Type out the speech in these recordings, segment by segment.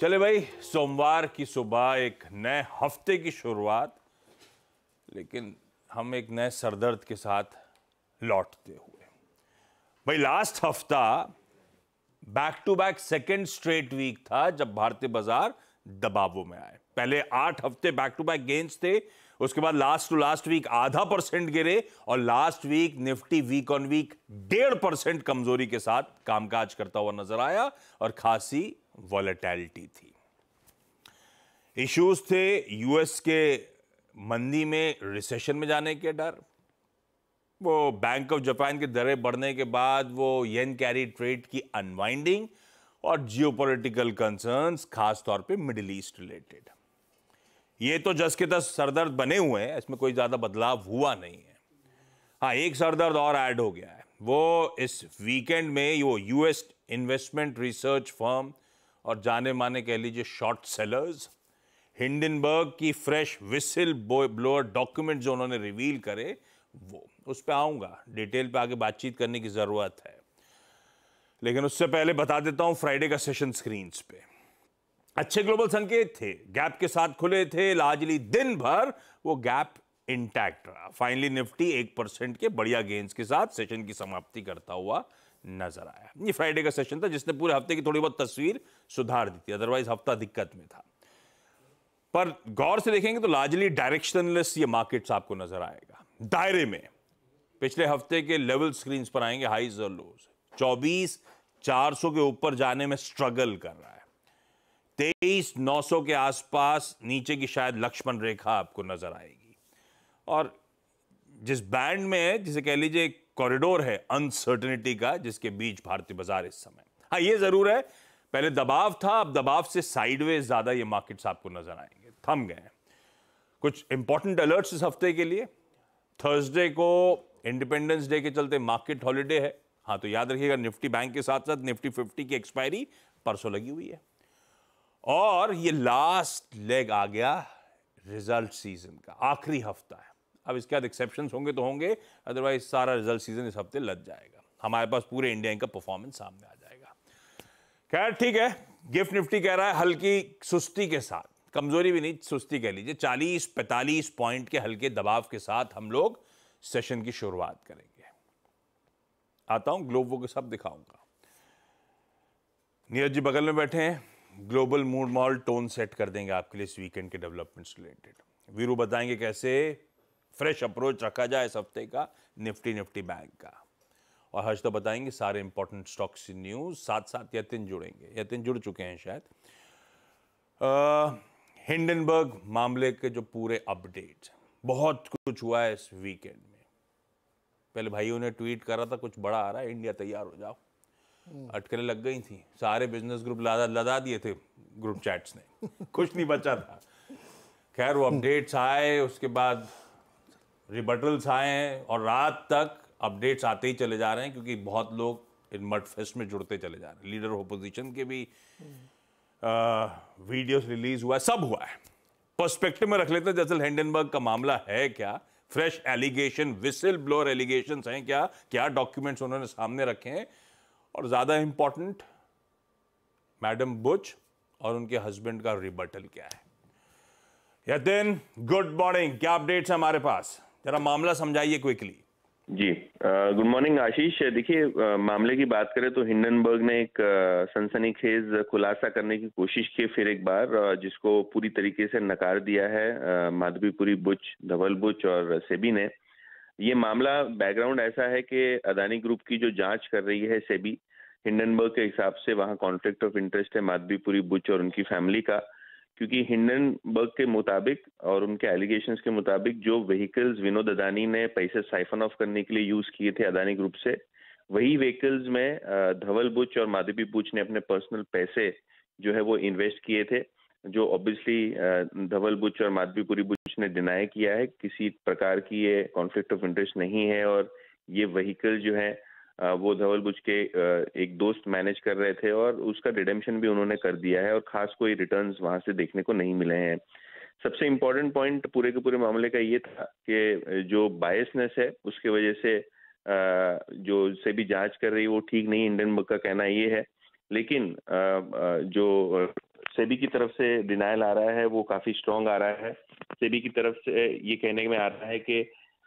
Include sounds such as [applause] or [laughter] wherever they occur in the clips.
चले भाई सोमवार की सुबह एक नए हफ्ते की शुरुआत लेकिन हम एक नए सरदर्द के साथ लौटते हुए भाई लास्ट हफ्ता back to back second straight week था जब भारतीय बाजार दबावों में आए पहले आठ हफ्ते बैक टू बैक गेंस थे उसके बाद लास्ट टू लास्ट वीक आधा परसेंट गिरे और last week Nifty week on week डेढ़ परसेंट कमजोरी के साथ कामकाज करता हुआ नजर आया और खासी वॉलेटैलिटी थी इश्यूज थे यूएस के मंदी में रिसेशन में जाने के डर वो बैंक ऑफ जापान के दरें बढ़ने के बाद वो येन कैरी ट्रेड की अनवाइंडिंग और जियोपॉलिटिकल कंसर्न्स खास तौर पे मिडिल ईस्ट रिलेटेड ये तो जस के तस सरदर्द बने हुए हैं इसमें कोई ज़्यादा बदलाव हुआ नहीं है हाँ एक सरदर्द और ऐड हो गया है वो इस वीकेंड में वो यूएस इन्वेस्टमेंट रिसर्च फर्म और जाने माने कह लीजिए शॉर्ट सेलर्स हिंडनबर्ग की फ्रेश विसिल ब्लोअर डॉक्यूमेंट जो उन्होंने रिवील करे वो उस पर आऊँगा डिटेल पे आगे बातचीत करने की ज़रूरत है लेकिन उससे पहले बता देता हूँ फ्राइडे का सेशन स्क्रीन पे अच्छे ग्लोबल संकेत थे गैप के साथ खुले थे लार्जली दिन भर वो गैप इंटैक्ट रहा फाइनली निफ्टी एक परसेंट के बढ़िया गेंस के साथ सेशन की समाप्ति करता हुआ नजर आया ये फ्राइडे का सेशन था जिसने पूरे हफ्ते की थोड़ी बहुत तस्वीर सुधार दी थी अदरवाइज हफ्ता दिक्कत में था पर गौर से देखेंगे तो लार्जली डायरेक्शनलेस ये मार्केट्स आपको नजर आएगा दायरे में पिछले हफ्ते के लेवल स्क्रीन पर आएंगे हाईज और लोज चौबीस चार सौ के ऊपर जाने में स्ट्रगल कर रहा है तेईस नौ सौ के आसपास नीचे की शायद लक्ष्मण रेखा आपको नजर आएगी और जिस बैंड में है जिसे कह लीजिए कॉरिडोर है अनसर्टनिटी का जिसके बीच भारतीय बाजार इस समय हाँ ये जरूर है पहले दबाव था अब दबाव से साइडवेज ज्यादा ये मार्केट्स आपको नजर आएंगे थम गए हैं कुछ इंपॉर्टेंट अलर्ट्स इस हफ्ते के लिए थर्सडे को इंडिपेंडेंस डे के चलते मार्केट हॉलिडे है हाँ तो याद रखिएगा निफ्टी बैंक के साथ साथ निफ्टी फिफ्टी की एक्सपायरी परसों लगी हुई है और ये लास्ट लेग आ गया रिजल्ट सीजन का आखिरी हफ्ता है अब इसके बाद एक्सेप्शन होंगे तो होंगे अदरवाइज सारा रिजल्ट सीजन इस हफ्ते लग जाएगा हमारे पास पूरे इंडिया का परफॉर्मेंस सामने आ जाएगा खैर ठीक है गिफ्ट निफ्टी कह रहा है हल्की सुस्ती के साथ कमजोरी भी नहीं सुस्ती कह लीजिए चालीस पैंतालीस पॉइंट के हल्के दबाव के साथ हम लोग सेशन की शुरुआत करेंगे आता हूं ग्लोबो के सब दिखाऊंगा नीरज जी बगल में बैठे हैं ग्लोबल मूड मॉल टोन सेट कर देंगे आपके लिए इस वीकेंड के डेवलपमेंट्स रिलेटेड वीरू बताएंगे कैसे फ्रेश अप्रोच रखा जाए इस हफ्ते का निफ्टी निफ्टी बैंक का और हर्ष तो बताएंगे सारे इंपॉर्टेंट स्टॉक्स न्यूज़ साथ साथ यतिन जुड़ेंगे यतिन जुड़ चुके हैं शायद हिंडनबर्ग मामले के जो पूरे अपडेट बहुत कुछ हुआ है इस वीकेंड में पहले भाइयों ने ट्वीट करा था कुछ बड़ा आ रहा है इंडिया तैयार हो जाओ हम्म। अटकलें लग गई थी सारे बिजनेस ग्रुप लदा लदा दिए थे ग्रुप चैट्स ने कुछ नहीं बचा था खैर वो अपडेट्स आए उसके बाद रिबटल्स आए हैं और रात तक अपडेट्स आते ही चले जा रहे हैं क्योंकि बहुत लोग इन मट फेस्ट में जुड़ते चले जा रहे हैं लीडर ऑपोजिशन के भी वीडियो वीडियोस रिलीज हुआ है सब हुआ है पर्सपेक्टिव में रख लेते हैं जैसल हैंडनबर्ग का मामला है क्या fresh allegation whistle blower allegation हैं क्या क्या डॉक्यूमेंट्स उन्होंने सामने रखे हैं और ज़्यादा इंपॉर्टेंट मैडम बुच और उनके हस्बैंड का रिबर्टल क्या है यतिन गुड मॉर्निंग क्या अपडेट्स हमारे पास जरा मामला समझाइए क्विकली जी गुड मॉर्निंग आशीष देखिए मामले की बात करें तो हिंडनबर्ग ने एक सनसनीखेज खुलासा करने की कोशिश की फिर एक बार जिसको पूरी तरीके से नकार दिया है माधवीपुरी बुच धवल बुच और सेबी ने ये मामला बैकग्राउंड ऐसा है कि अदानी ग्रुप की जो जांच कर रही है सेबी हिंडनबर्ग के हिसाब से वहाँ कॉन्फ्लिक्ट ऑफ इंटरेस्ट है माधवीपुरी बुच और उनकी फैमिली का क्योंकि हिंडन बर्ग के मुताबिक और उनके एलिगेशन के मुताबिक जो व्हीकल्स विनोद अदानी ने पैसे साइफन ऑफ करने के लिए यूज किए थे अदानी ग्रुप से वही व्हीकल्स में धवल बुच और माधवी बुच ने अपने पर्सनल पैसे जो है वो इन्वेस्ट किए थे जो ऑब्वियसली धवल बुच और माधवीपुरी बुच ने डिनाई किया है किसी प्रकार की ये कॉन्फ्लिक्ट ऑफ इंटरेस्ट नहीं है और ये व्हीकल जो है वो धवल बुज के एक दोस्त मैनेज कर रहे थे और उसका रिडेम्शन भी उन्होंने कर दिया है और खास कोई रिटर्न वहाँ से देखने को नहीं मिले हैं सबसे इम्पोर्टेंट पॉइंट पूरे के पूरे मामले का ये था कि जो बायसनेस है उसके वजह से जो से भी जांच कर रही वो ठीक नहीं इंडियन बुक का कहना ये है लेकिन जो सेबी की तरफ से डिनाइल आ रहा है वो काफी स्ट्रांग आ रहा है सेबी की तरफ से ये कहने में आ रहा है कि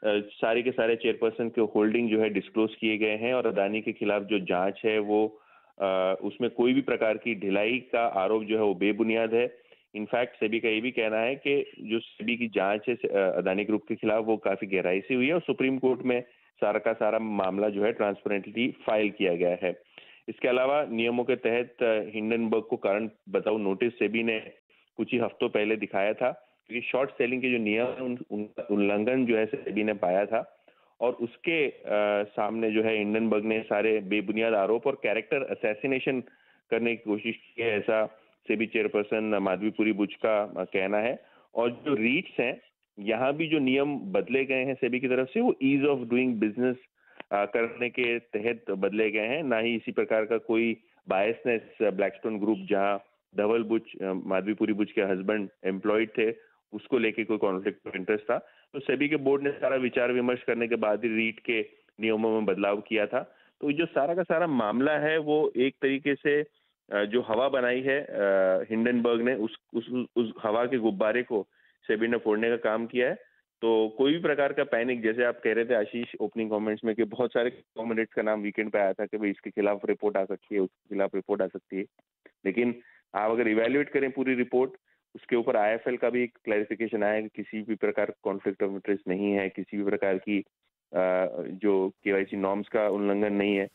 सारे के सारे चेयरपर्सन के होल्डिंग जो है डिस्क्लोज किए गए हैं और अदानी के खिलाफ जो जांच है वो आ, उसमें कोई भी प्रकार की ढिलाई का आरोप जो है वो बेबुनियाद है इनफैक्ट सेबी का ये भी कहना है कि जो सेबी की जांच है अदानी ग्रुप के खिलाफ वो काफी गहराई से हुई है और सुप्रीम कोर्ट में सारा का सारा मामला जो है ट्रांसपेरेंटली फाइल किया गया है इसके अलावा नियमों के तहत हिंडनबर्ग को कारण बताओ नोटिस सेबी ने कुछ ही हफ्तों पहले दिखाया था क्योंकि शॉर्ट सेलिंग के जो नियम है उल्लंघन जो है सेबी ने पाया था और उसके आ, सामने जो है बग ने सारे बेबुनियाद आरोप और कैरेक्टर असैसिनेशन करने की कोशिश की है ऐसा सेबी चेयरपर्सन माधवीपुरी बुच का कहना है और जो रीट्स हैं यहाँ भी जो नियम बदले गए हैं सेबी की तरफ से वो ईज ऑफ डूइंग बिजनेस करने के तहत बदले गए हैं ना ही इसी प्रकार का कोई बायसनेस ब्लैकस्टोन ग्रुप जहाँ धवल बुच माधवीपुरी बुच के हस्बैंड एम्प्लॉयड थे उसको लेके कोई कॉन्फ्लिक्ट ऑफ इंटरेस्ट था तो सेबी के बोर्ड ने सारा विचार विमर्श करने के बाद ही रीट के नियमों में बदलाव किया था तो जो सारा का सारा मामला है वो एक तरीके से जो हवा बनाई है हिंडनबर्ग ने उस उस उस हवा के गुब्बारे को सेबी ने फोड़ने का काम किया है तो कोई भी प्रकार का पैनिक जैसे आप कह रहे थे आशीष ओपनिंग कमेंट्स में कि बहुत सारे कॉमरेड्स का नाम वीकेंड पे आया था कि भाई इसके खिलाफ रिपोर्ट आ सकती है उसके खिलाफ रिपोर्ट आ सकती है लेकिन आप अगर इवेल्युएट करें पूरी रिपोर्ट उसके ऊपर आई का भी एक क्लैरिफिकेशन आया कि किसी भी प्रकार कॉन्फ्लिक्ट ऑफ इंटरेस्ट नहीं है किसी भी प्रकार की जो के नॉर्म्स का उल्लंघन नहीं है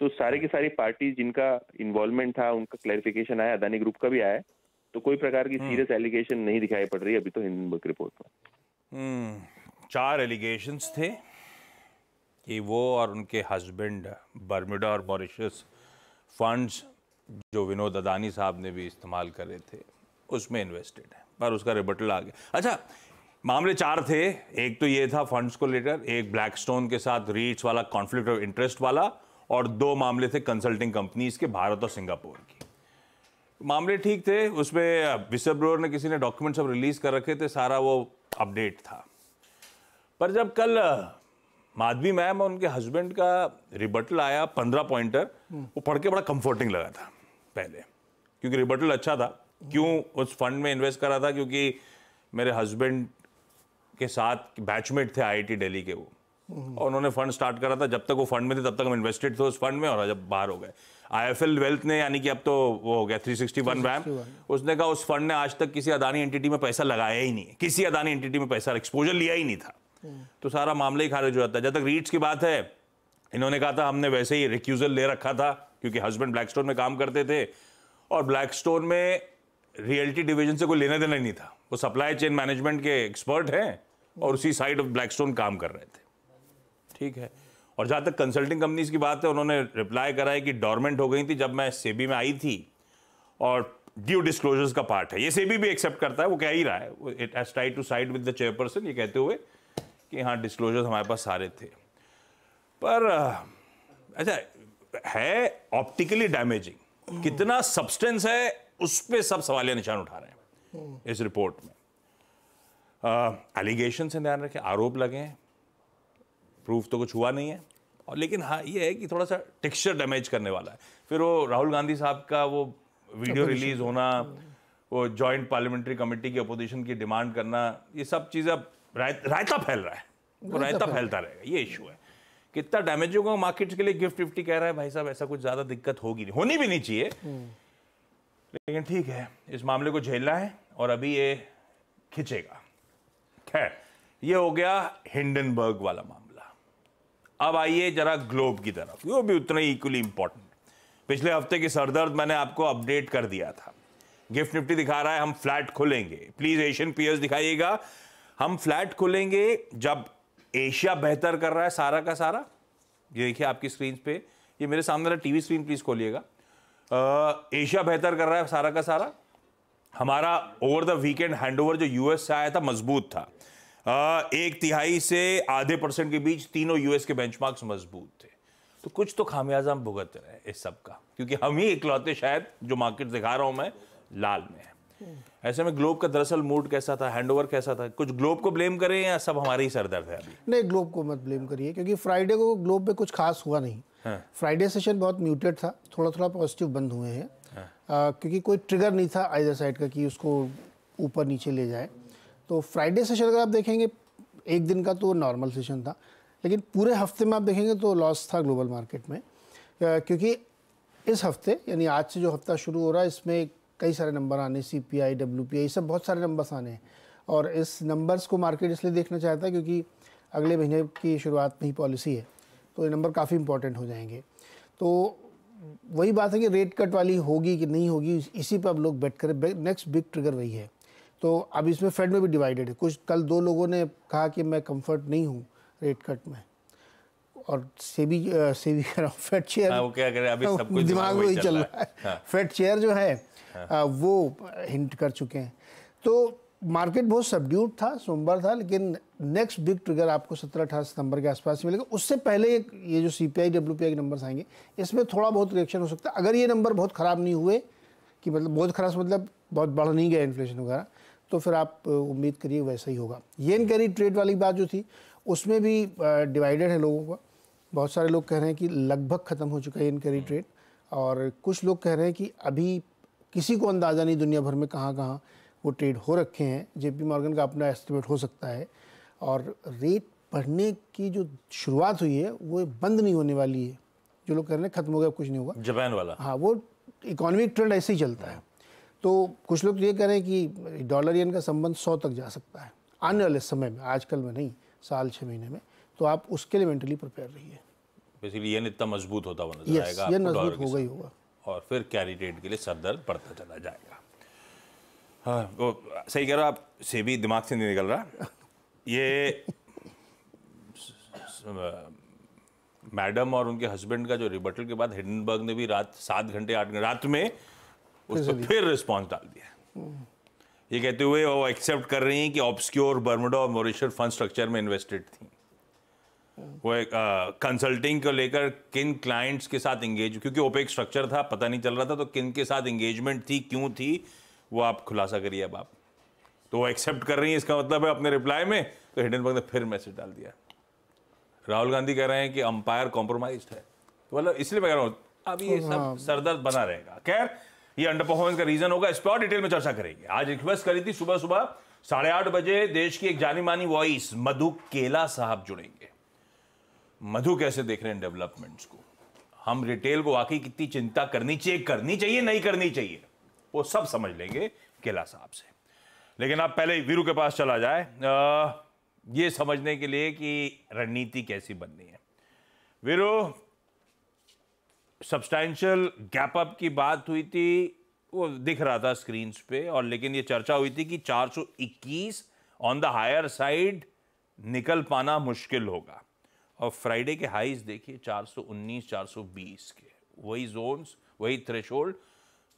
तो सारे की सारी पार्टी जिनका इन्वॉल्वमेंट था उनका क्लैरिफिकेशन आया अदानी ग्रुप का भी आया तो कोई प्रकार की सीरियस हम्म। एलिगेशन नहीं दिखाई पड़ रही अभी तो हिंडनबर्ग रिपोर्ट में हम्म, चार एलिगेशन थे कि वो और उनके हस्बैंड बर्मिडा और मॉरिशस फंड्स जो विनोद अदानी साहब ने भी इस्तेमाल करे थे उसमें इन्वेस्टेड है पर उसका रिबटल आ गया अच्छा मामले चार थे एक तो ये था फंड्स को लेकर एक ब्लैकस्टोन के साथ रीच वाला कॉन्फ्लिक्ट ऑफ इंटरेस्ट वाला और दो मामले थे कंसल्टिंग कंपनीज के भारत और सिंगापुर की मामले ठीक थे उसमें विश्व uh, ने किसी ने डॉक्यूमेंट सब रिलीज़ कर रखे थे सारा वो अपडेट था पर जब कल uh, माधवी मैम और उनके हस्बैंड का रिबटल आया पंद्रह पॉइंटर हम्म। वो पढ़ के बड़ा कंफर्टिंग लगा था पहले क्योंकि रिबटल अच्छा था क्यों उस फंड में इन्वेस्ट करा था क्योंकि मेरे हस्बैंड के साथ बैचमेट थे आईआईटी दिल्ली के वो हम्म। और उन्होंने फंड स्टार्ट करा था जब तक वो फंड में थे तब तक हम इन्वेस्टेड थे उस फंड में और जब बाहर हो गए आईएफएल वेल्थ ने यानी कि अब तो वो हो गया 361 रैम उसने कहा उस फंड ने आज तक किसी अदानी एंटिटी में पैसा लगाया ही नहीं किसी अदानी एंटिटी में पैसा एक्सपोजर लिया ही नहीं था हम्म। तो सारा मामला ही खारिज हो जाता है जब तक रीट्स की बात है इन्होंने कहा था हमने वैसे ही रिक्यूजल ले रखा था क्योंकि हस्बैंड ब्लैकस्टोन में काम करते थे और ब्लैकस्टोन में रियल्टी डिवीजन से कोई लेने देना नहीं था वो सप्लाई चेन मैनेजमेंट के एक्सपर्ट हैं और उसी साइड ऑफ ब्लैकस्टोन काम कर रहे थे ठीक है और जहाँ तक कंसल्टिंग कंपनीज की बात है उन्होंने रिप्लाई करा है कि डॉर्मेंट हो गई थी जब मैं सेबी में आई थी और ड्यू डिस्क्लोजर्स का पार्ट है ये सेबी भी एक्सेप्ट करता है वो कह ही रहा है it has try to side with the chairperson ये कहते हुए कि हाँ डिस्क्लोजर्स हमारे पास सारे थे पर अच्छा है ऑप्टिकली डैमेजिंग कितना सब्सटेंस है उस पर सब सवालिया निशान उठा रहे हैं इस रिपोर्ट में एलिगेशन से ध्यान रखें आरोप लगे प्रूफ तो कुछ हुआ नहीं है और लेकिन हाँ ये है कि थोड़ा सा टेक्सचर डैमेज करने वाला है फिर वो राहुल गांधी साहब का वो वीडियो रिलीज होना वो जॉइंट पार्लियामेंट्री कमेटी की अपोजिशन की डिमांड करना ये सब चीज़ें अब रायता फैल रहा है तो रायता फैलता रहेगा ये इशू है कितना डैमेज होगा मार्केट के लिए गिफ्ट फिफ्टी कह रहा है भाई साहब ऐसा कुछ ज़्यादा दिक्कत होगी नहीं होनी भी नहीं चाहिए लेकिन ठीक है इस मामले को झेलना है और अभी ये खिंचेगा खैर ये हो गया हिंडनबर्ग वाला मामला अब आइए जरा ग्लोब की तरफ वो भी उतना ही इक्वली इंपॉर्टेंट पिछले हफ्ते की सरदर्द मैंने आपको अपडेट कर दिया था गिफ्ट निफ्टी दिखा रहा है हम फ्लैट खोलेंगे प्लीज एशियन पीएस दिखाइएगा हम फ्लैट खोलेंगे जब एशिया बेहतर कर रहा है सारा का सारा ये देखिए आपकी स्क्रीन पे ये मेरे सामने टीवी स्क्रीन प्लीज खोलिएगा एशिया बेहतर कर रहा है सारा का सारा हमारा ओवर द वीकेंड हैंडओवर जो यूएस से आया था मजबूत था एक तिहाई से आधे परसेंट के बीच तीनों यूएस के बेंचमार्क्स मजबूत थे तो कुछ तो खामियाजा हम भुगत रहे हैं इस सब का क्योंकि हम ही इकलौते शायद जो मार्केट दिखा रहा हूं मैं लाल में है ऐसे में ग्लोब का दरअसल मूड कैसा था हैंडओवर कैसा था कुछ ग्लोब को ब्लेम करें या सब हमारे ही सरदर्द है अभी नहीं ग्लोब को मत ब्लेम करिए क्योंकि फ्राइडे को ग्लोब में कुछ खास हुआ नहीं फ्राइडे सेशन बहुत म्यूटेड था थोड़ा थोड़ा पॉजिटिव बंद हुए हैं हाँ। क्योंकि कोई ट्रिगर नहीं था आइजर साइड का कि उसको ऊपर नीचे ले जाए तो फ्राइडे सेशन अगर आप देखेंगे एक दिन का तो नॉर्मल सेशन था लेकिन पूरे हफ्ते में आप देखेंगे तो लॉस था ग्लोबल मार्केट में क्योंकि इस हफ्ते यानी आज से जो हफ्ता शुरू हो रहा है इसमें कई सारे नंबर आने C P I W P I सब बहुत सारे नंबर्स आने हैं और इस नंबर्स को मार्केट इसलिए देखना चाहता है क्योंकि अगले महीने की शुरुआत में ही पॉलिसी है तो ये नंबर काफ़ी इंपॉर्टेंट हो जाएंगे तो वही बात है कि रेट कट वाली होगी कि नहीं होगी इसी पर अब लोग बैठ करें नेक्स्ट बिग ट्रिगर वही है तो अब इसमें फेड में भी डिवाइडेड है कुछ कल दो लोगों ने कहा कि मैं कंफर्ट नहीं हूँ रेट कट में और सेबी सेबी कह रहा हूँ फेड चेयर हाँ, वो क्या करें अभी सब कुछ दिमाग में ही चल रहा है फेड चेयर हाँ। जो है हाँ। वो हिंट कर चुके हैं तो मार्केट बहुत सबड्यूट था सोमवार था लेकिन नेक्स्ट बिग ट्रिगर आपको सत्रह अठारह सितंबर के आसपास मिलेगा उससे पहले ये जो C P I W P I के नंबर्स आएंगे इसमें थोड़ा बहुत रिएक्शन हो सकता है अगर ये नंबर बहुत ख़राब नहीं हुए कि मतलब बहुत ख़राब मतलब बहुत बढ़ नहीं गया इन्फ्लेशन वगैरह तो फिर आप उम्मीद करिए वैसा ही होगा येन कैरी ट्रेड वाली बात जो थी उसमें भी डिवाइडेड है लोगों का बहुत सारे लोग कह रहे हैं कि लगभग ख़त्म हो चुका है येन कैरी ट्रेड और कुछ लोग कह रहे हैं कि अभी किसी को अंदाज़ा नहीं दुनिया भर में कहाँ कहाँ वो ट्रेड हो रखे हैं जेपी मॉर्गन का अपना एस्टिमेट हो सकता है और रेट बढ़ने की जो शुरुआत हुई है वो बंद नहीं होने वाली है जो लोग कह रहे हैं खत्म हो गया कुछ नहीं होगा जापान वाला हाँ वो इकोनॉमिक ट्रेंड ऐसे ही चलता है तो कुछ लोग तो ये कह रहे हैं कि डॉलर यन का संबंध सौ तक जा सकता है आने वाले समय में आजकल में नहीं साल छः महीने में तो आप उसके लिए मेंटली प्रिपेयर रहिए बेसिकली इतना मजबूत होता हुआ नजर आएगा मजबूत ही होगा और फिर कैरी ट्रेड के लिए सरदर्द बढ़ता चला जाएगा हाँ वो सही कह रहे हो आप से भी दिमाग से नहीं निकल रहा ये मैडम और उनके हस्बैंड का जो रिबर्टल के बाद हिडनबर्ग ने भी रात सात घंटे आठ घंटे रात में उस पर फिर रिस्पॉन्स डाल दिया हम्म। ये कहते हुए वो एक्सेप्ट कर रही हैं कि ऑब्सक्योर बर्मडो और मोरिशर फंड स्ट्रक्चर में इन्वेस्टेड थी वो एक कंसल्टिंग को लेकर किन क्लाइंट्स के साथ इंगेज क्योंकि ओपेक स्ट्रक्चर था पता नहीं चल रहा था तो किन के साथ इंगेजमेंट थी क्यों थी वो आप खुलासा करिए अब आप तो वो एक्सेप्ट कर रही हैं इसका मतलब है अपने रिप्लाई में तो हिडनबर्ग ने फिर मैसेज डाल दिया राहुल गांधी कह रहे हैं कि अंपायर कॉम्प्रोमाइज है तो मतलब इसलिए मैं कह रहा हूँ अब ये सब हाँ। सरदर्द बना रहेगा खैर ये अंडर परफॉर्मेंस का रीजन होगा इस पर और डिटेल में चर्चा करेंगे आज रिक्वेस्ट करी थी सुबह सुबह साढ़े आठ बजे देश की एक जानी मानी वॉइस मधु केला साहब जुड़ेंगे मधु कैसे देख रहे हैं डेवलपमेंट्स को हम रिटेल को वाकई कितनी चिंता करनी चाहिए करनी चाहिए नहीं करनी चाहिए वो सब समझ लेंगे केला साहब से लेकिन आप पहले वीरू के पास चला जाए आ, ये समझने के लिए कि रणनीति कैसी बननी है वीरू सब्सटैंशियल गैप अप की बात हुई थी वो दिख रहा था स्क्रीन पे और लेकिन ये चर्चा हुई थी कि 421 ऑन द हायर साइड निकल पाना मुश्किल होगा और फ्राइडे के हाइज देखिए 419 420 के वही जोन्स वही थ्रेशोल्ड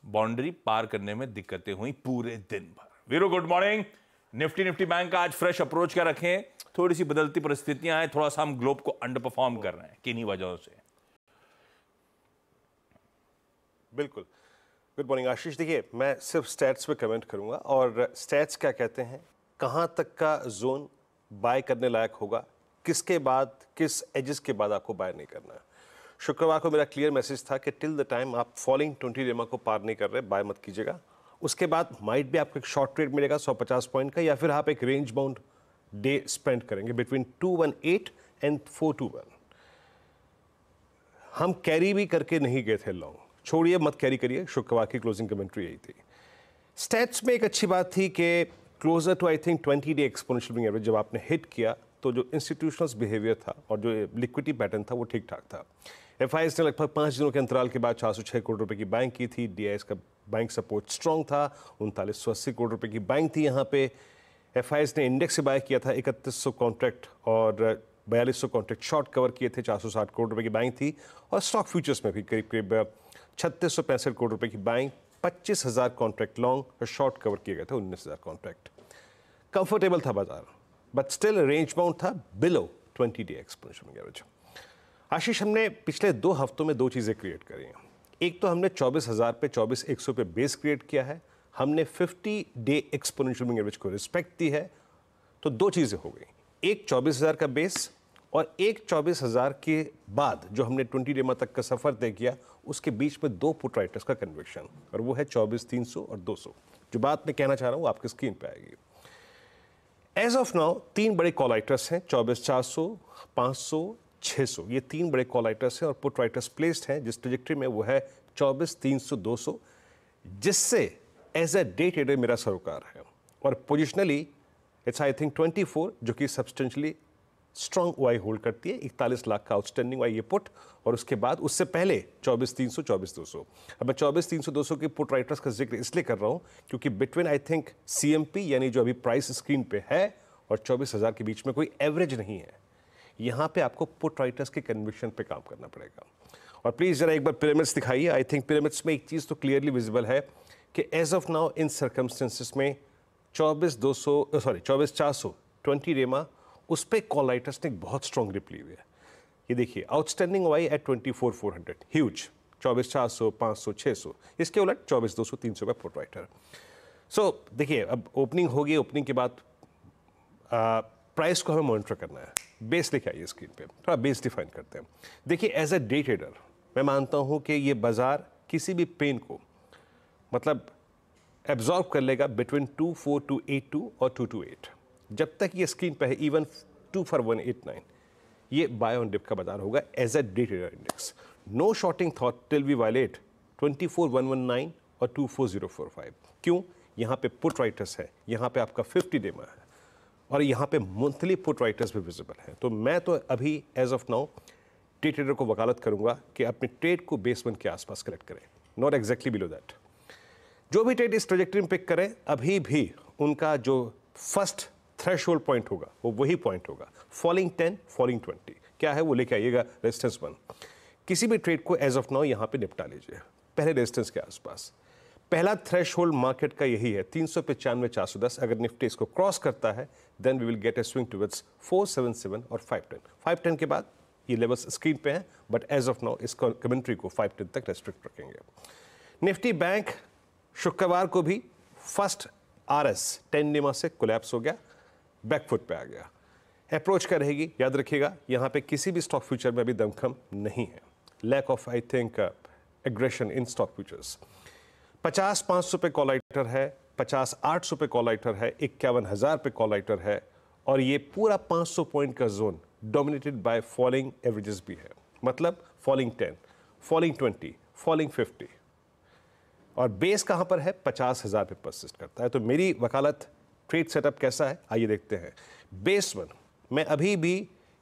बाउंड्री पार करने में दिक्कतें हुई पूरे दिन भर वीरो good morning Nifty Nifty bank का आज फ्रेश अप्रोच क्या रखें थोड़ी सी बदलती परिस्थितियां हैं थोड़ा सा हम ग्लोब को अंडर परफॉर्म कर रहे हैं किन्हीं वजहों से बिल्कुल गुड मॉर्निंग आशीष देखिए मैं सिर्फ स्टैट्स पे कमेंट करूंगा और स्टैट्स क्या कहते हैं कहां तक का जोन बाय करने लायक होगा किसके बाद किस एजेस के बाद आपको बाय नहीं करना है शुक्रवार को मेरा क्लियर मैसेज था कि टिल द टाइम आप फॉलिंग ट्वेंटी रेमा को पार नहीं कर रहे बाय मत कीजिएगा उसके बाद माइट भी आपको एक शॉर्ट ट्रेड मिलेगा 150 पॉइंट का या फिर आप एक रेंज बाउंड डे स्पेंड करेंगे between two one eight and four two one हम कैरी भी करके नहीं गए थे लॉन्ग छोड़िए मत कैरी करिए शुक्रवार की क्लोजिंग कमेंट्री यही थी स्टैट्स में एक अच्छी बात थी कि closer to I think twenty day exponential average जब आपने हिट किया तो जो इंस्टीट्यूशनल बिहेवियर था और जो लिक्विडिटी पैटर्न था वो ठीक ठाक था एस ने लगभग पाँच दिनों के अंतराल के बाद चार करोड़ रुपए की बैंक की थी डीआईएस का बैंक सपोर्ट स्ट्रांग था उनतालीस सौ अस्सी करोड़ रुपए की बैंक थी यहाँ पे एफ ने इंडेक्स से बाय किया था इकतीस सौ कॉन्ट्रैक्ट और बयालीस सौ कॉन्ट्रैक्ट शॉर्ट कवर किए थे चार सौ साठ करोड़ रुपए की बैंक थी और स्टॉक फ्यूचर्स में भी करीब करीब छत्तीस सौ पैंसठ करोड़ रुपए की बैंक पच्चीस हज़ार कॉन्ट्रैक्ट लॉन्ग और शॉर्ट कवर किए गए थे उन्नीस हज़ार कॉन्ट्रैक्ट कंफर्टेबल था बाजार बट स्टिल रेंज बाउंड था below twenty day exponential average Ashish हमने पिछले दो हफ्तों में दो चीज़ें क्रिएट करी हैं एक तो हमने चौबीस हज़ार पे चौबीस एक सौ पे बेस क्रिएट किया है हमने 50 डे एक्सपोनेंशियल मूविंग एवरेज को रिस्पेक्ट दी है तो दो चीज़ें हो गई एक चौबीस हज़ार का बेस और एक चौबीस हज़ार के बाद जो हमने ट्वेंटी डे तक का सफ़र तय किया उसके बीच में दो पुट राइटर्स का कन्वेक्शन और वो है चौबीस तीन सौ और दो सौ जो बात मैं कहना चाह रहा हूँ आपकी स्क्रीन पर आएगी एज ऑफ नाउ तीन बड़े कॉलाइटर्स हैं चौबीस चार सौ पाँच सौ 600 ये तीन बड़े कॉल राइटर्स हैं और पुट राइटर्स प्लेस्ड हैं जिस ट्रेजेक्ट्री में वो है 24 300 200 जिससे एज अ डे ट्रेडर मेरा सरोकार है और पोजिशनली इट्स आई थिंक 24 जो कि सब्सटेंशली स्ट्रॉन्ग वाई होल्ड करती है इकतालीस लाख का आउटस्टैंडिंग वाई ये पुट और उसके बाद उससे पहले चौबीस तीन सौ चौबीस दो सौ अब मैं चौबीस तीन सौ दो सौ के पुट राइटर्स का जिक्र इसलिए कर रहा हूँ क्योंकि between I think C M P यानी जो अभी प्राइस स्क्रीन पे है और चौबीस हज़ार के बीच में कोई एवरेज नहीं है यहाँ पे आपको पुट राइटर्स के कन्विक्शन पे काम करना पड़ेगा और प्लीज़ ज़रा एक बार पिरामिड्स दिखाइए आई थिंक पिरामिड्स में एक चीज़ तो क्लियरली विजिबल है कि as of now in circumstances में चौबीस दो सौ सॉरी चौबीस चार सौ ट्वेंटी रेमा उस पर कॉलाइटस ने बहुत स्ट्रॉन्ग रिप्ली हुई है ये देखिए आउटस्टैंडिंग वाई at twenty four four hundred huge चौबीस चार सौ पाँच सौ छः सौ इसके उलट चौबीस दो सौ तीन सौ का पुट राइटर सो देखिए अब ओपनिंग होगी ओपनिंग के बाद प्राइस को हमें मॉनिटर करना है बेस लिखा है स्क्रीन पे थोड़ा बेस डिफाइन करते हैं देखिए एज अ डे ट्रेडर मैं मानता हूँ कि ये बाज़ार किसी भी पेन को मतलब एब्जॉर्ब कर लेगा between two four two eight two और टू टू एट जब तक ये स्क्रीन पर है even two four one eight nine ये बाय ऑन डिप का बाजार होगा as a day trader index no shorting thought till we violate twenty four one one nine और two four zero four five क्यों यहाँ पे पुट राइटर्स है यहाँ पे आपका फिफ्टी डेमा है और यहाँ पे मंथली फुट राइटर्स भी विजिबल हैं तो मैं तो अभी as of now trade trader को वकालत करूँगा कि अपने ट्रेड को बेसमेंट के आसपास कलेक्ट करें नॉट एग्जैक्टली बिलो दैट जो भी ट्रेड इस प्रोजेक्टरी में पिक करें अभी भी उनका जो फर्स्ट थ्रेश पॉइंट होगा वो वही पॉइंट होगा फॉलिंग टेन फॉलिंग ट्वेंटी क्या है वो लेके आइएगा रेजिस्टेंस वन किसी भी ट्रेड को एज ऑफ नाउ यहाँ पे निपटा लीजिए पहले रेजिस्टेंस के आसपास पहला थ्रेश मार्केट का यही है तीन सौ पचानवे चार सौ दस अगर निफ्टी इसको क्रॉस करता है then we will get a swing towards four seven seven और फाइव टेन फाइव टेन के बाद ये लेवल्स स्क्रीन पे हैं बट एज ऑफ नाउ इस कमेंट्री को फाइव टेन तक रेस्ट्रिक्ट रखेंगे निफ्टी बैंक शुक्रवार को भी फर्स्ट आर एस टेन निमा से कोलैप्स हो गया बैकफुट पे आ गया अप्रोच क्या रहेगी याद रखिएगा यहाँ पे किसी भी स्टॉक फ्यूचर में अभी दमखम नहीं है lack of I think aggression in stock futures पचास पाँच सौ पे कॉल आइटर है पचास आठ सौ पे कॉल आइटर है इक्यावन हज़ार पे कॉल आइटर है और ये पूरा पाँच सौ पॉइंट का zone dominated by falling averages भी है मतलब falling ten falling twenty falling fifty और बेस कहाँ पर है पचास हज़ार पे परसिस्ट करता है तो मेरी वकालत ट्रेड सेटअप कैसा है आइए देखते हैं बेस वन मैं अभी भी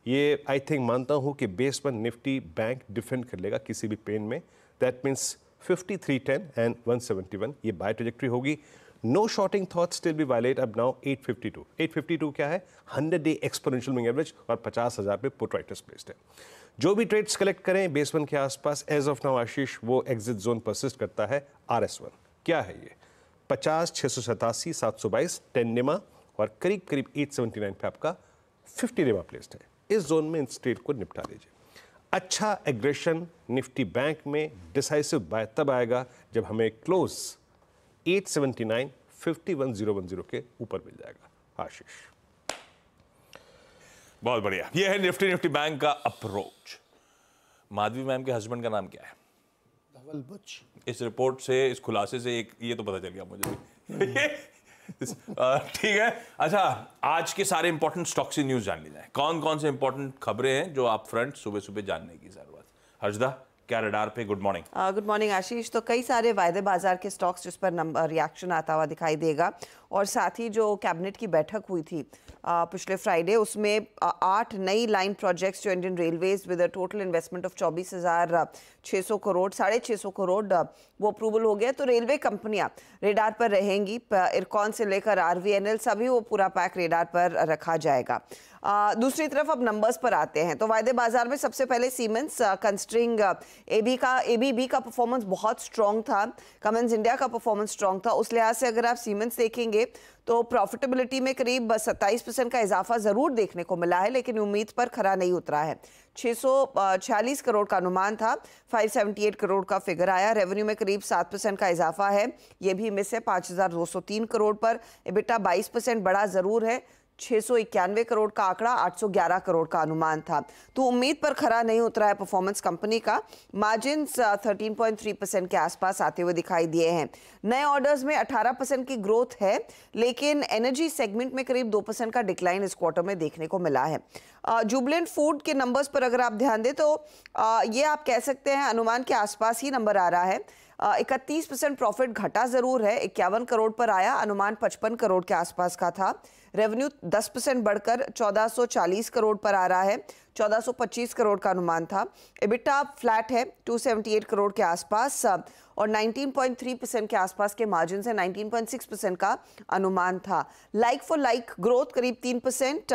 ये आई थिंक मानता हूँ कि base one Nifty bank defend कर लेगा किसी भी पेन में दैट मीन्स 5310 एंड 171 ये बाय ट्रेजेक्ट्री होगी no shorting thought still be violate अब नाउ 852 852 क्या है 100 डे एक्सपोनेंशियल मिंग एवरेज और पचास हजार पे पुट राइटर्स प्लेस्ड है जो भी ट्रेड्स कलेक्ट करें बेस वन के आसपास एज ऑफ नाउ आशीष वो एग्जिट जोन परसिस्ट करता है आर एस वन क्या है ये पचास छः सौ सतासी सात सौ बाईस टेन नेमा और करीब करीब एट सेवेंटी नाइन पे आपका फिफ्टी नेमा प्लेस्ड है इस जोन में इन स्टेट को निपटा लीजिए अच्छा एग्रेशन निफ्टी बैंक में डिसाइसिव बाय तब आएगा जब हमें क्लोज 879 51010 के ऊपर मिल जाएगा आशीष बहुत बढ़िया यह है निफ्टी निफ्टी बैंक का अप्रोच माधवी मैम के हस्बैंड का नाम क्या है धवल बुच इस रिपोर्ट से इस खुलासे से एक ये तो पता चल गया मुझे [laughs] Uh, ठीक है अच्छा आज के सारे इंपॉर्टेंट स्टॉक्स की न्यूज जान ली जाए कौन कौन से इंपॉर्टेंट खबरें हैं जो आप फ्रंट सुबह सुबह जानने की जरूरत हर्षदा क्या रडार पे good morning good morning Ashish तो कई सारे वायदे बाजार के स्टॉक्स जिस पर रिएक्शन आता हुआ दिखाई देगा और साथ ही जो कैबिनेट की बैठक हुई थी पिछले फ्राइडे उसमें आठ नई लाइन प्रोजेक्ट्स जो Indian railways with total investment of चौबीस हज़ार छः सौ करोड़ साढ़े छः सौ करोड़ वो अप्रूवल हो गया तो रेलवे कंपनियां रेडार पर रहेंगी इरकॉन से लेकर आर सभी वो पूरा पैक रेडार पर रखा जाएगा आ, दूसरी तरफ अब नंबर्स पर आते हैं तो वायदे बाजार में सबसे पहले सीमेंस कंस्टरिंग बी का ए बी बी का परफॉर्मेंस बहुत स्ट्रॉन्ग था कमेंस इंडिया का परफॉर्मेंस स्ट्रॉन्ग था उस लिहाज से अगर आप सीमेंस देखेंगे करेंगे तो प्रॉफिटेबिलिटी में करीब सत्ताईस परसेंट का इजाफा ज़रूर देखने को मिला है लेकिन उम्मीद पर खरा नहीं उतरा है 646 करोड़ का अनुमान था 578 करोड़ का फिगर आया रेवेन्यू में करीब 7 परसेंट का इजाफा है ये भी मिस है 5,203 करोड़ पर इबिटा 22 परसेंट बड़ा ज़रूर है इक्यानवे करोड़ का आंकड़ा 811 करोड़ का अनुमान था तो उम्मीद पर खरा नहीं उतरा है परफॉर्मेंस कंपनी का मार्जिन 13.3 परसेंट के आसपास आते हुए दिखाई दिए हैं नए ऑर्डर्स में 18 परसेंट की ग्रोथ है लेकिन एनर्जी सेगमेंट में करीब 2 परसेंट का डिक्लाइन इस क्वार्टर में देखने को मिला है जुबलेंट फूड के नंबर्स पर अगर आप ध्यान दें तो ये आप कह सकते हैं अनुमान के आसपास ही नंबर आ रहा है इकतीस परसेंट प्रॉफिट घटा जरूर है इक्यावन करोड़ पर आया अनुमान पचपन करोड़ के आसपास का था रेवेन्यू 10 परसेंट बढ़कर 1440 करोड़ पर आ रहा है 1425 करोड़ का अनुमान था एबिटा फ्लैट है 278 करोड़ के आसपास और 19.3 परसेंट के आसपास के मार्जिन से 19.6 परसेंट का अनुमान था लाइक फॉर लाइक ग्रोथ करीब तीन परसेंट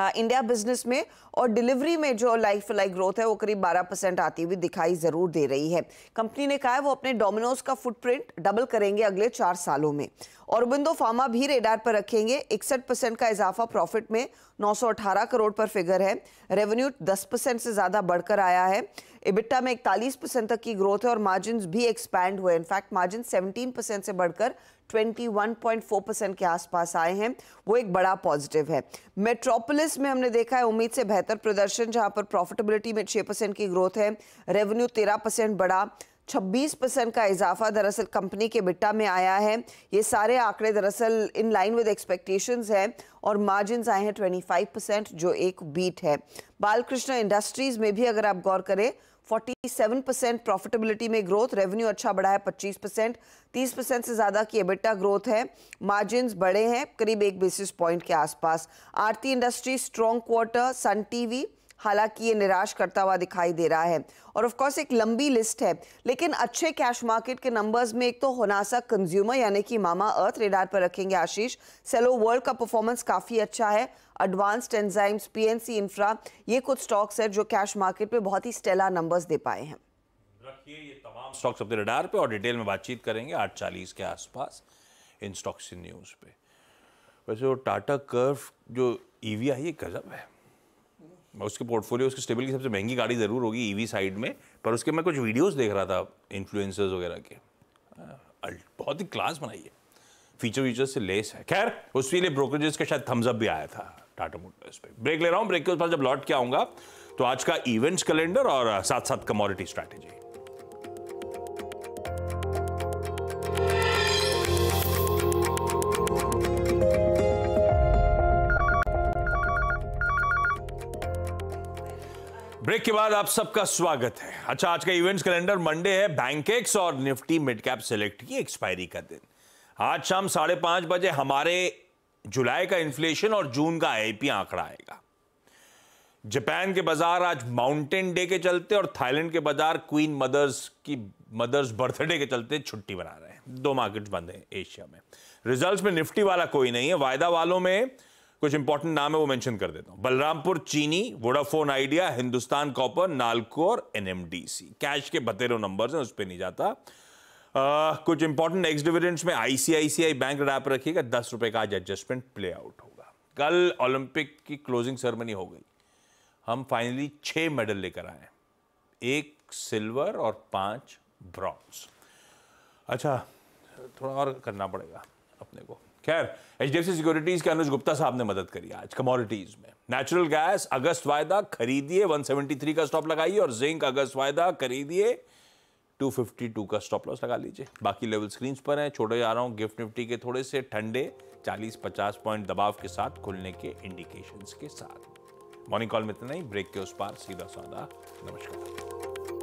इंडिया हाँ, बिजनेस में और डिलीवरी में जो लाइफ लाइक ग्रोथ है वो करीब 12 परसेंट आती हुई दिखाई जरूर दे रही है कंपनी ने कहा है वो अपने डोमिनोज का फुटप्रिंट डबल करेंगे अगले चार सालों में और बिंदो फार्मा भी रेडार पर रखेंगे इकसठ परसेंट का इजाफा प्रॉफिट में 918 करोड़ पर फिगर है रेवेन्यू 10 परसेंट से ज़्यादा बढ़कर आया है इबिट्टा में इकतालीस परसेंट तक की ग्रोथ है और मार्जिन भी एक्सपैंड हुए इनफैक्ट मार्जिन सेवनटीन परसेंट से बढ़कर 21.4 परसेंट के आसपास आए हैं वो एक बड़ा पॉजिटिव है मेट्रोपोलिस में हमने देखा है उम्मीद से बेहतर प्रदर्शन जहां पर प्रॉफिटेबिलिटी में 6 परसेंट की ग्रोथ है रेवेन्यू 13 परसेंट बढ़ा 26 परसेंट का इजाफा दरअसल कंपनी के बिट्टा में आया है ये सारे आंकड़े दरअसल इन लाइन विद एक्सपेक्टेशंस है और मार्जिन आए हैं 25 परसेंट जो एक बीट है बालकृष्ण इंडस्ट्रीज में भी अगर आप गौर करें 47 परसेंट प्रॉफिटेबिलिटी में ग्रोथ रेवेन्यू अच्छा बढ़ा है 25 परसेंट तीस परसेंट से ज़्यादा की एबिटा ग्रोथ है मार्जिन बड़े हैं करीब एक बेसिस पॉइंट के आसपास Aarti industry strong quarter Sun TV वी हालांकि ये निराश करता हुआ दिखाई दे रहा है और ऑफ कोर्स एक लंबी लिस्ट है लेकिन अच्छे कैश मार्केट के नंबर्स में एक तो होनासा कंज्यूमर यानी कि मामा अर्थ रेडार पर रखेंगे आशीष सेलो वर्ल्ड का परफॉर्मेंस काफ़ी अच्छा है एडवांस्ड एंजाइम्स पीएनसी इंफ्रा ये कुछ स्टॉक्स है जो कैश मार्केट में बहुत ही स्टेला नंबर्स दे पाए हैं रखिए ये तमाम स्टॉक्स अपने रडार पे और डिटेल में बातचीत करेंगे आठ चालीस के आसपास इन स्टॉक्स न्यूज़ पे वैसे वो टाटा कर्फ जो ईवी e आई है गजब है उसके पोर्टफोलियो उसके स्टेबल की सबसे महंगी गाड़ी ज़रूर होगी ईवी e साइड में पर उसके मैं कुछ वीडियोस देख रहा था इन्फ्लुएंसर्स वगैरह के बहुत ही क्लास बनाई है फीचर वीचर से लेस है खैर उसके लिए ब्रोकरेजेस का शायद थम्सअप भी आया था टाटा मोटर्स पे ब्रेक ले रहा हूँ ब्रेक के उस पास जब लौट के आऊँगा तो आज का इवेंट्स कैलेंडर और साथ साथ कमोडिटी स्ट्रैटेजी ब्रेक के बाद आप सबका स्वागत है अच्छा आज का इवेंट्स कैलेंडर मंडे है बैंकेक्स और निफ्टी मिड कैप सेलेक्ट की एक्सपायरी का दिन आज शाम साढ़े पांच बजे हमारे जुलाई का इन्फ्लेशन और जून का आईपी आंकड़ा आएगा जापान के बाजार आज माउंटेन डे के चलते और थाईलैंड के बाजार क्वीन मदर्स की मदर्स बर्थडे के चलते छुट्टी बना रहे हैं दो मार्केट बंद हैं एशिया में रिजल्ट्स में निफ्टी वाला कोई नहीं है वायदा वालों में कुछ इंपॉर्टेंट नाम है वो मेंशन कर देता हूं Balrampur Chini Vodafone Idea Hindustan copper NALCO और एनएमडीसी कैश के बतेरों नंबर हैं उस पर नहीं जाता आ, कुछ इंपॉर्टेंट नेक्स्ट डिविडेंड्स में आईसीआईसीआई बैंक रैप रखिएगा दस रुपए का आज एडजस्टमेंट प्ले आउट होगा कल ओलंपिक की क्लोजिंग सेरेमनी हो गई हम फाइनली छह मेडल लेकर आए एक सिल्वर और पांच ब्रॉन्ज अच्छा थोड़ा और करना पड़ेगा अपने को खैर H D F C securities के अनुज गुप्ता साहब ने मदद करी आज कमोडिटीज में नेचुरल गैस अगस्त वायदा खरीदिए 173 का स्टॉप लगाइए और जिंक अगस्त वायदा खरीदिए 252 का स्टॉप लॉस लगा लीजिए बाकी लेवल स्क्रीन पर हैं छोड़े जा रहा हूँ गिफ्ट निफ्टी के थोड़े से ठंडे 40-50 पॉइंट दबाव के साथ खुलने के इंडिकेशंस के साथ मॉर्निंग कॉल में इतना ही ब्रेक के उस पार सीधा साधा नमस्कार